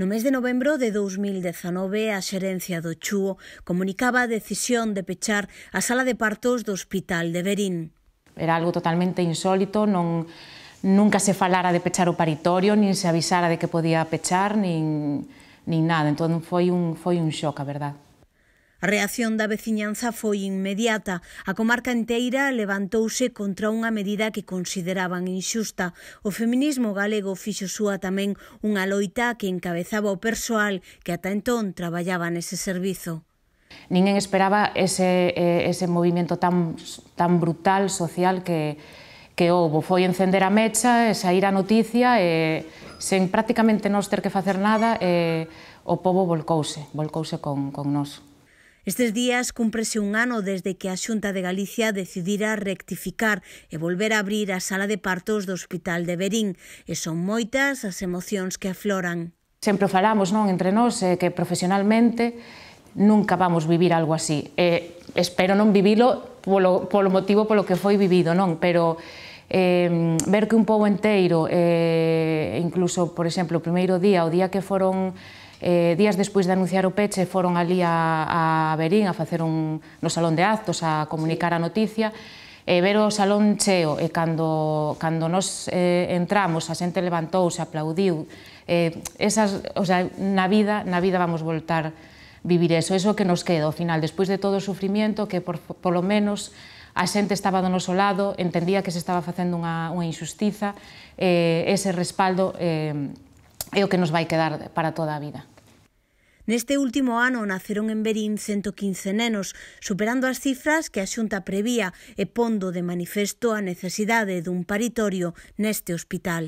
No mes de novembro de 2019, a xerencia do Chuo comunicaba a decisión de pechar a sala de partos do Hospital de Berín. Era algo totalmente insólito, non nunca se falara de pechar o paritorio, nin se avisara de que podía pechar, nin, nin nada. Entón foi un, foi un xoc, a verdade. A reacción da veciñanza foi inmediata. A comarca inteira levantouse contra unha medida que consideraban inxusta. O feminismo galego fixo súa tamén unha loita que encabezaba o persoal que ata entón traballaba nese servizo. Ninguén esperaba ese, eh, ese movimento tan, tan brutal social que, que houbo. Foi encender a mecha e sair a noticia e sen prácticamente nos ter que facer nada e, o povo volcouse, volcouse con, con nós. Estes días cúmprese un ano desde que a Xunta de Galicia decidira rectificar e volver a abrir a sala de partos do Hospital de Berín, e son moitas as emocións que afloran. Sempre falamos non entre nós eh, que profesionalmente nunca vamos vivir algo así. Eh, espero non vivilo polo, polo motivo polo que foi vivido, non, pero eh, ver que un pobo enteiro, eh, incluso, por exemplo, o primeiro día, o día que foron Eh, días despois de anunciar o peche foron ali a, a Berín a facer un, no salón de actos a comunicar a noticia e eh, ver o salón cheo e cando, cando nos eh, entramos a xente levantouse, aplaudiu eh, esas, o sea, na vida na vida vamos voltar vivir eso, eso que nos queda ao final despois de todo o sufrimiento que por, lo menos a xente estaba do noso lado, entendía que se estaba facendo unha, unha injustiza, eh, ese respaldo eh, é o que nos vai quedar para toda a vida. Neste último ano naceron en Berín 115 nenos, superando as cifras que a Xunta prevía e pondo de manifesto a necesidade dun paritorio neste hospital.